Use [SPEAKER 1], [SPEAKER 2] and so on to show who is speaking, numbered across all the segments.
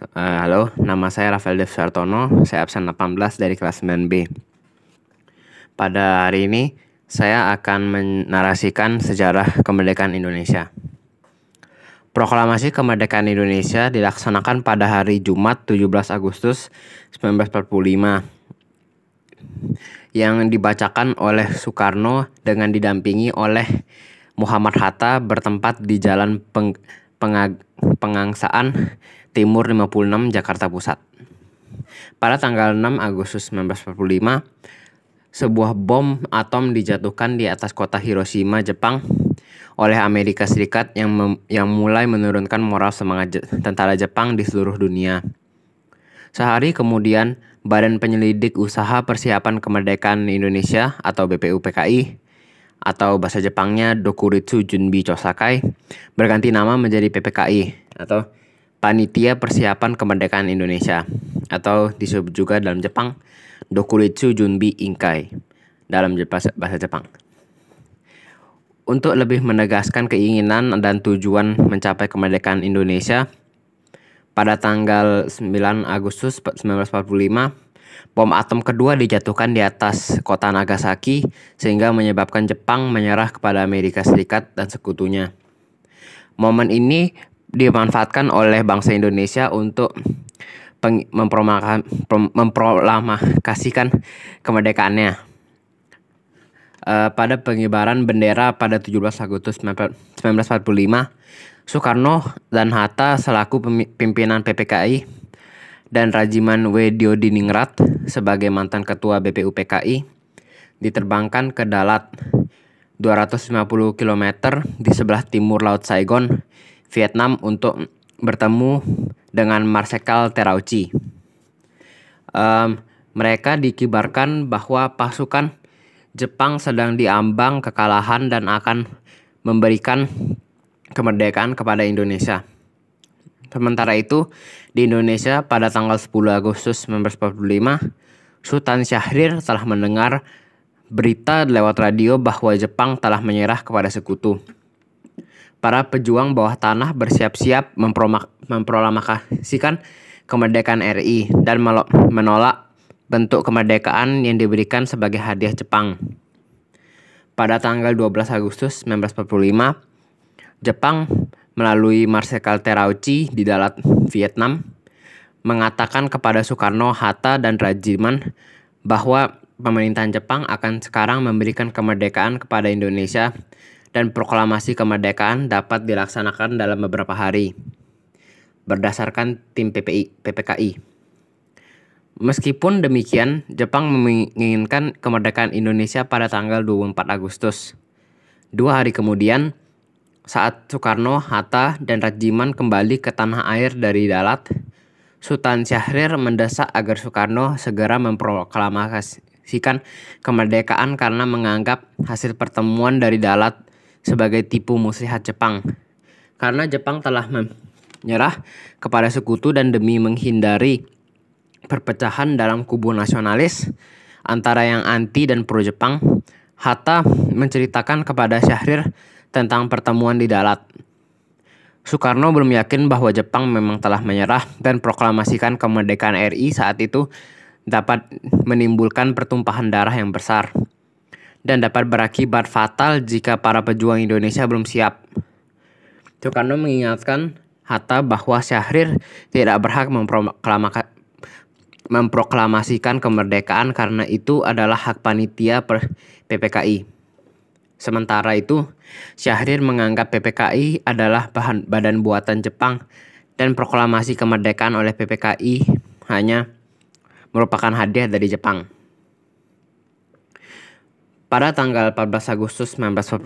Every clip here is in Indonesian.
[SPEAKER 1] Eh, halo, nama saya Rafael Dev Sartono, saya absen 18 dari kelas 9B. Pada hari ini, saya akan menarasikan sejarah kemerdekaan Indonesia. Proklamasi kemerdekaan Indonesia dilaksanakan pada hari Jumat 17 Agustus 1945 yang dibacakan oleh Soekarno dengan didampingi oleh Muhammad Hatta bertempat di Jalan Peng Pengag Pengangsaan Timur 56 Jakarta Pusat. Pada tanggal 6 Agustus 1945, sebuah bom atom dijatuhkan di atas kota Hiroshima, Jepang oleh Amerika Serikat yang yang mulai menurunkan moral semangat je tentara Jepang di seluruh dunia. Sehari kemudian, Badan Penyelidik Usaha Persiapan Kemerdekaan Indonesia atau BPUPKI atau bahasa Jepangnya Dokuritsu Junbi Chosakai berganti nama menjadi PPKI atau Panitia Persiapan Kemerdekaan Indonesia atau disebut juga dalam Jepang Dokuritsu Junbi Inkai dalam bahasa Jepang. Untuk lebih menegaskan keinginan dan tujuan mencapai kemerdekaan Indonesia pada tanggal 9 Agustus 1945 Bom atom kedua dijatuhkan di atas kota Nagasaki sehingga menyebabkan Jepang menyerah kepada Amerika Serikat dan sekutunya. Momen ini dimanfaatkan oleh bangsa Indonesia untuk memproklamasikan kemerdekaannya eh, pada pengibaran bendera pada 17 Agustus 1945, Soekarno dan Hatta selaku pimpinan PPKI dan Rajiman Wedio Diningrat sebagai mantan ketua BPUPKI diterbangkan ke Dalat 250 km di sebelah timur Laut Saigon, Vietnam untuk bertemu dengan Marsekal Terauchi. Um, mereka dikibarkan bahwa pasukan Jepang sedang diambang kekalahan dan akan memberikan kemerdekaan kepada Indonesia. Sementara itu, di Indonesia pada tanggal 10 Agustus 1945, Sultan Syahrir telah mendengar berita lewat radio bahwa Jepang telah menyerah kepada sekutu. Para pejuang bawah tanah bersiap-siap memproklamasikan kemerdekaan RI dan menolak bentuk kemerdekaan yang diberikan sebagai hadiah Jepang. Pada tanggal 12 Agustus 1945, Jepang melalui Marsikal Terauchi di Dalat, Vietnam, mengatakan kepada Soekarno, Hatta, dan Rajiman bahwa pemerintahan Jepang akan sekarang memberikan kemerdekaan kepada Indonesia dan proklamasi kemerdekaan dapat dilaksanakan dalam beberapa hari berdasarkan tim PPI, PPKI. Meskipun demikian, Jepang menginginkan kemerdekaan Indonesia pada tanggal 24 Agustus. Dua hari kemudian, saat Soekarno, Hatta, dan Rajiman kembali ke tanah air dari Dalat, Sultan Syahrir mendesak agar Soekarno segera memproklamasikan kemerdekaan karena menganggap hasil pertemuan dari Dalat sebagai tipu muslihat Jepang. Karena Jepang telah menyerah kepada sekutu dan demi menghindari perpecahan dalam kubu nasionalis antara yang anti dan pro Jepang, Hatta menceritakan kepada Syahrir tentang pertemuan di Dalat. Soekarno belum yakin bahwa Jepang memang telah menyerah dan proklamasikan kemerdekaan RI saat itu dapat menimbulkan pertumpahan darah yang besar dan dapat berakibat fatal jika para pejuang Indonesia belum siap. Soekarno mengingatkan Hatta bahwa Syahrir tidak berhak memproklamasikan memproklamasikan kemerdekaan karena itu adalah hak panitia PPKI. Sementara itu, Syahrir menganggap PPKI adalah bahan badan buatan Jepang dan proklamasi kemerdekaan oleh PPKI hanya merupakan hadiah dari Jepang. Pada tanggal 14 Agustus 1945,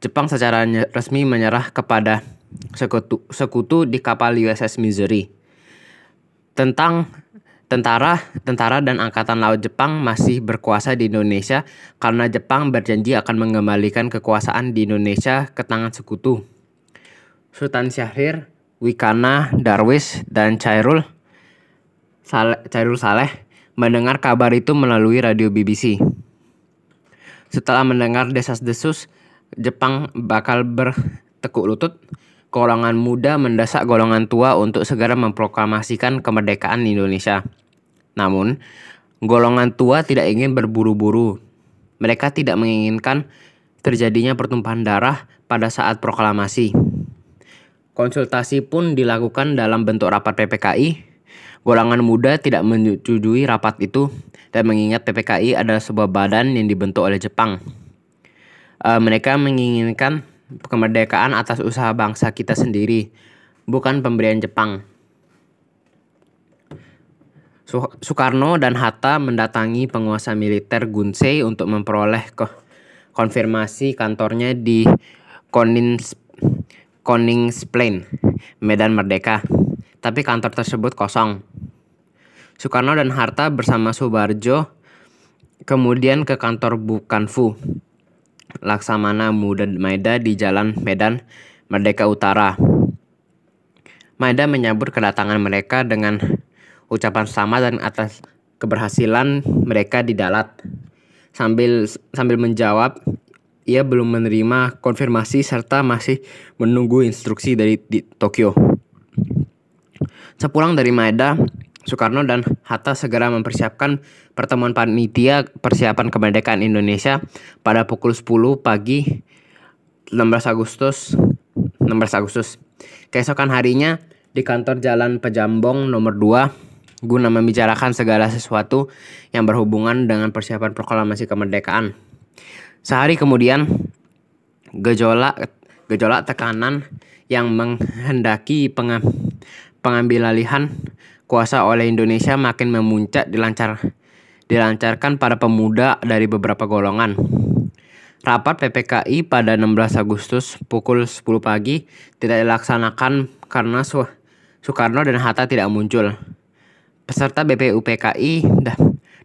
[SPEAKER 1] Jepang secara resmi menyerah kepada sekutu, sekutu di kapal USS Missouri. Tentang Tentara, tentara dan angkatan laut Jepang masih berkuasa di Indonesia karena Jepang berjanji akan mengembalikan kekuasaan di Indonesia ke tangan sekutu. Sultan Syahrir, Wikana, Darwis, dan Chairul Saleh, Chairul Saleh mendengar kabar itu melalui radio BBC. Setelah mendengar desas-desus, Jepang bakal bertekuk lutut golongan muda mendesak golongan tua untuk segera memproklamasikan kemerdekaan Indonesia. Namun, golongan tua tidak ingin berburu-buru. Mereka tidak menginginkan terjadinya pertumpahan darah pada saat proklamasi. Konsultasi pun dilakukan dalam bentuk rapat PPKI. Golongan muda tidak menyetujui rapat itu dan mengingat PPKI adalah sebuah badan yang dibentuk oleh Jepang. Eh, mereka menginginkan kemerdekaan atas usaha bangsa kita sendiri, bukan pemberian Jepang. Soekarno dan Hatta mendatangi penguasa militer Gunsei untuk memperoleh konfirmasi kantornya di Konings Koningsplain, Medan Merdeka. Tapi kantor tersebut kosong. Soekarno dan Hatta bersama Subarjo kemudian ke kantor Bukanfu Laksamana Muda Maeda di Jalan Medan Merdeka Utara. Maeda menyambut kedatangan mereka dengan ucapan sama dan atas keberhasilan mereka di Dalat. Sambil sambil menjawab, ia belum menerima konfirmasi serta masih menunggu instruksi dari di Tokyo. Sepulang dari Maeda, Soekarno dan Hatta segera mempersiapkan pertemuan panitia persiapan kemerdekaan Indonesia pada pukul 10 pagi 16 Agustus 16 Agustus. Keesokan harinya di kantor Jalan Pejambong nomor 2 guna membicarakan segala sesuatu yang berhubungan dengan persiapan proklamasi kemerdekaan. Sehari kemudian gejolak gejolak tekanan yang menghendaki pengambilalihan kuasa oleh Indonesia makin memuncak dilancar dilancarkan para pemuda dari beberapa golongan. Rapat PPKI pada 16 Agustus pukul 10 pagi tidak dilaksanakan karena Su Soekarno dan Hatta tidak muncul. Peserta BPUPKI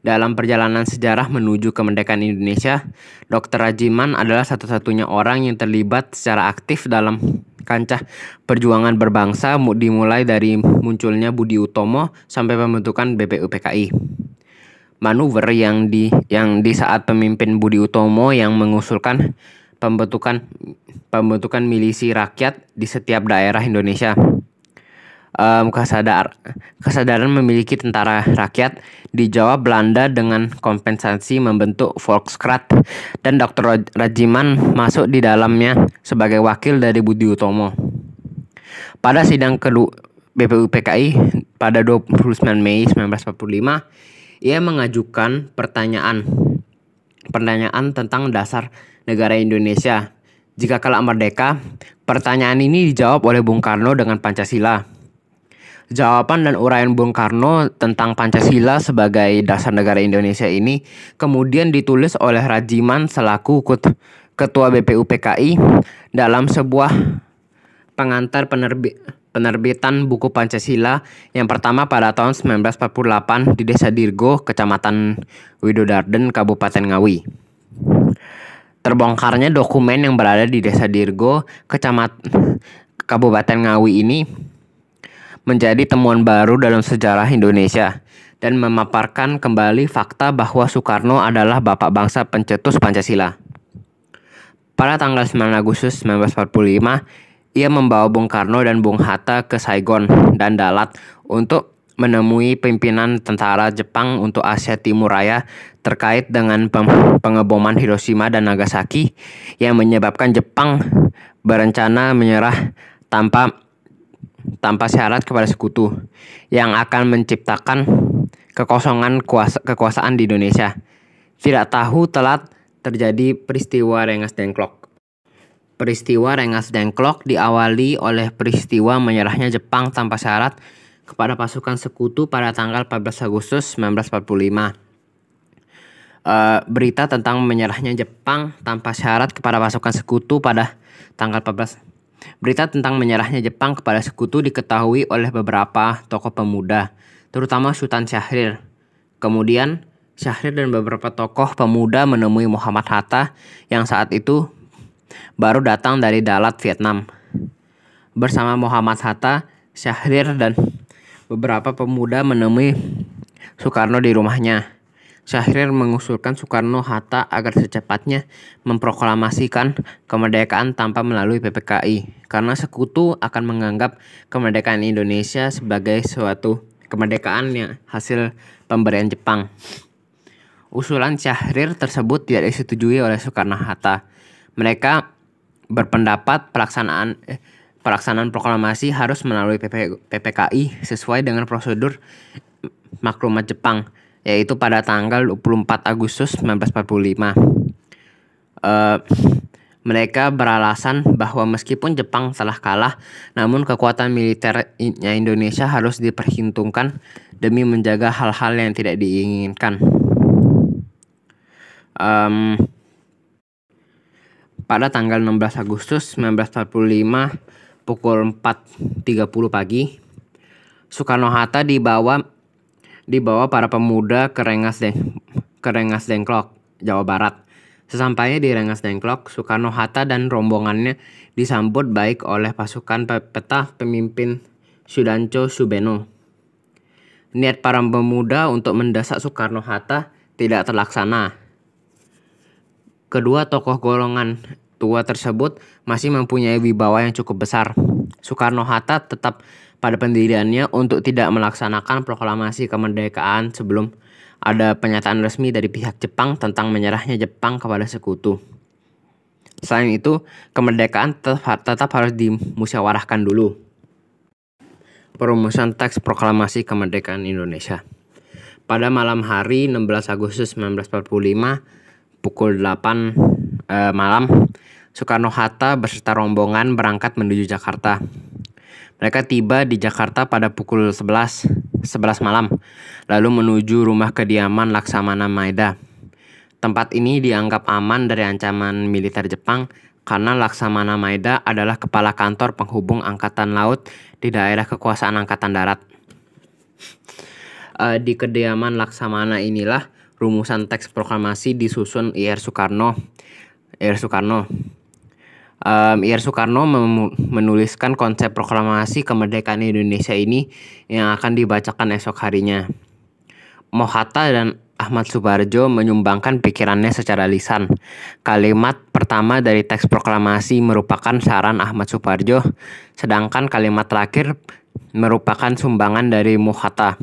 [SPEAKER 1] dalam perjalanan sejarah menuju kemerdekaan Indonesia, Dr. Rajiman adalah satu-satunya orang yang terlibat secara aktif dalam kancah perjuangan berbangsa dimulai dari munculnya Budi Utomo sampai pembentukan BPUPKI. Manuver yang di yang di saat pemimpin Budi Utomo yang mengusulkan pembentukan pembentukan milisi rakyat di setiap daerah Indonesia um, kesadar kesadaran memiliki tentara rakyat di Jawa Belanda dengan kompensasi membentuk Volkskrat dan Dr. Rajiman masuk di dalamnya sebagai wakil dari Budi Utomo. Pada sidang kedua BPUPKI pada 29 Mei 1945, ia mengajukan pertanyaan pertanyaan tentang dasar negara Indonesia. Jika kala merdeka, pertanyaan ini dijawab oleh Bung Karno dengan Pancasila jawaban dan uraian Bung Karno tentang Pancasila sebagai dasar negara Indonesia ini kemudian ditulis oleh Rajiman selaku ketua BPUPKI dalam sebuah pengantar penerbit penerbitan buku Pancasila yang pertama pada tahun 1948 di Desa Dirgo, Kecamatan Widodarden, Kabupaten Ngawi. Terbongkarnya dokumen yang berada di Desa Dirgo, Kecamatan Kabupaten Ngawi ini menjadi temuan baru dalam sejarah Indonesia dan memaparkan kembali fakta bahwa Soekarno adalah bapak bangsa pencetus Pancasila. Pada tanggal 9 Agustus 1945, ia membawa Bung Karno dan Bung Hatta ke Saigon dan Dalat untuk menemui pimpinan tentara Jepang untuk Asia Timur Raya terkait dengan pengeboman Hiroshima dan Nagasaki yang menyebabkan Jepang berencana menyerah tanpa tanpa syarat kepada sekutu yang akan menciptakan kekosongan kuasa, kekuasaan di Indonesia. Tidak tahu telat terjadi peristiwa Rengas Dengklok. Peristiwa Rengas Dengklok diawali oleh peristiwa menyerahnya Jepang tanpa syarat kepada pasukan sekutu pada tanggal 14 Agustus 1945 eh, berita tentang menyerahnya Jepang tanpa syarat kepada pasukan sekutu pada tanggal 14 Berita tentang menyerahnya Jepang kepada sekutu diketahui oleh beberapa tokoh pemuda, terutama Sultan Syahrir. Kemudian, Syahrir dan beberapa tokoh pemuda menemui Muhammad Hatta yang saat itu baru datang dari Dalat, Vietnam. Bersama Muhammad Hatta, Syahrir dan beberapa pemuda menemui Soekarno di rumahnya. Syahrir mengusulkan Soekarno-Hatta agar secepatnya memproklamasikan kemerdekaan tanpa melalui PPKI, karena sekutu akan menganggap kemerdekaan Indonesia sebagai suatu kemerdekaan yang hasil pemberian Jepang. Usulan Syahrir tersebut tidak disetujui oleh Soekarno-Hatta. Mereka berpendapat pelaksanaan eh, pelaksanaan proklamasi harus melalui PP, PPKI sesuai dengan prosedur maklumat Jepang yaitu pada tanggal 24 Agustus 1945. Uh, eh, mereka beralasan bahwa meskipun Jepang telah kalah, namun kekuatan militernya Indonesia harus diperhitungkan demi menjaga hal-hal yang tidak diinginkan. Um, pada tanggal 16 Agustus 1945 pukul 4.30 pagi, Soekarno-Hatta dibawa dibawa para pemuda ke Rengas Deng ke Rengas Dengklok, Jawa Barat. Sesampainya di Rengas Dengklok, Soekarno-Hatta dan rombongannya disambut baik oleh pasukan petah pemimpin Sudanco Subeno. Niat para pemuda untuk mendesak Soekarno-Hatta tidak terlaksana. Kedua tokoh golongan tua tersebut masih mempunyai wibawa yang cukup besar. Soekarno-Hatta tetap pada pendiriannya untuk tidak melaksanakan proklamasi kemerdekaan sebelum ada pernyataan resmi dari pihak Jepang tentang menyerahnya Jepang kepada sekutu. Selain itu, kemerdekaan tetap, harus dimusyawarahkan dulu. Perumusan teks proklamasi kemerdekaan Indonesia. Pada malam hari 16 Agustus 1945 pukul 8 eh, malam, Soekarno-Hatta beserta rombongan berangkat menuju Jakarta mereka tiba di Jakarta pada pukul 11, 11 malam, lalu menuju rumah kediaman Laksamana Maeda. Tempat ini dianggap aman dari ancaman militer Jepang karena Laksamana Maeda adalah kepala kantor penghubung angkatan laut di daerah kekuasaan angkatan darat. Uh, di kediaman Laksamana inilah rumusan teks proklamasi disusun IR Soekarno. IR Soekarno um, Ir Soekarno menuliskan konsep proklamasi kemerdekaan Indonesia ini yang akan dibacakan esok harinya. Mohatta dan Ahmad Subarjo menyumbangkan pikirannya secara lisan. Kalimat pertama dari teks proklamasi merupakan saran Ahmad Subarjo, sedangkan kalimat terakhir merupakan sumbangan dari Mohatta.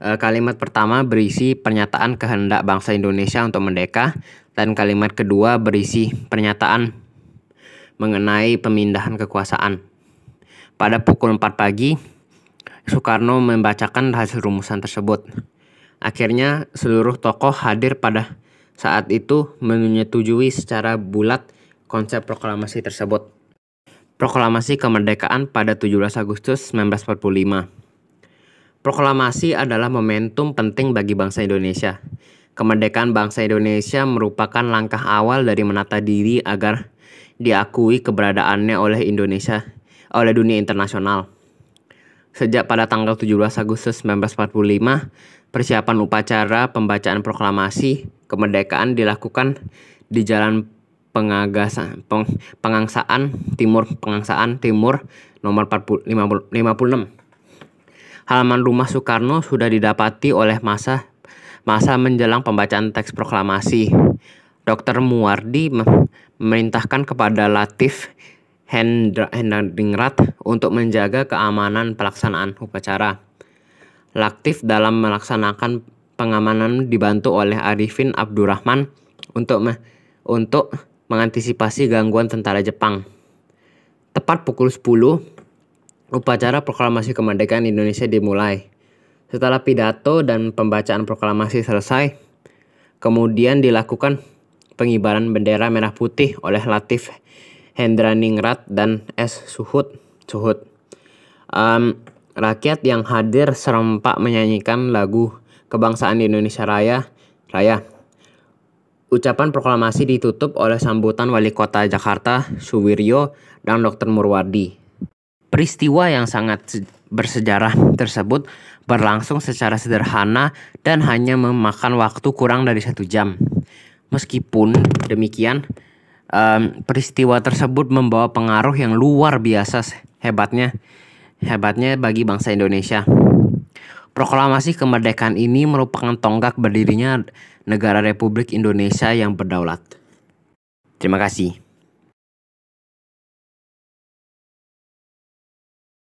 [SPEAKER 1] Eh, kalimat pertama berisi pernyataan kehendak bangsa Indonesia untuk merdeka dan kalimat kedua berisi pernyataan mengenai pemindahan kekuasaan. Pada pukul 4 pagi, Soekarno membacakan hasil rumusan tersebut. Akhirnya seluruh tokoh hadir pada saat itu menyetujui secara bulat konsep proklamasi tersebut. Proklamasi kemerdekaan pada 17 Agustus 1945. Proklamasi adalah momentum penting bagi bangsa Indonesia. Kemerdekaan bangsa Indonesia merupakan langkah awal dari menata diri agar diakui keberadaannya oleh Indonesia oleh dunia internasional. Sejak pada tanggal 17 Agustus 1945, persiapan upacara pembacaan proklamasi kemerdekaan dilakukan di Jalan Pengangsaan Timur Pengangsaan Timur nomor 40, 50, 56 halaman rumah Soekarno sudah didapati oleh masa masa menjelang pembacaan teks proklamasi. Dr. Muardi memerintahkan kepada Latif Hendringrat untuk menjaga keamanan pelaksanaan upacara. Latif dalam melaksanakan pengamanan dibantu oleh Arifin Abdurrahman untuk me untuk mengantisipasi gangguan tentara Jepang. Tepat pukul 10, Upacara proklamasi kemerdekaan Indonesia dimulai. Setelah pidato dan pembacaan proklamasi selesai, kemudian dilakukan pengibaran bendera merah putih oleh Latif Hendra Ningrat dan S. Suhud. Suhud. Um, rakyat yang hadir serempak menyanyikan lagu kebangsaan Indonesia Raya. Raya. Ucapan proklamasi ditutup oleh sambutan Wali Kota Jakarta Suwiryo dan Dr. Murwadi. Peristiwa yang sangat bersejarah tersebut berlangsung secara sederhana dan hanya memakan waktu kurang dari satu jam. Meskipun demikian, um, peristiwa tersebut membawa pengaruh yang luar biasa hebatnya, hebatnya bagi bangsa Indonesia. Proklamasi kemerdekaan ini merupakan tonggak berdirinya negara Republik Indonesia yang berdaulat. Terima kasih.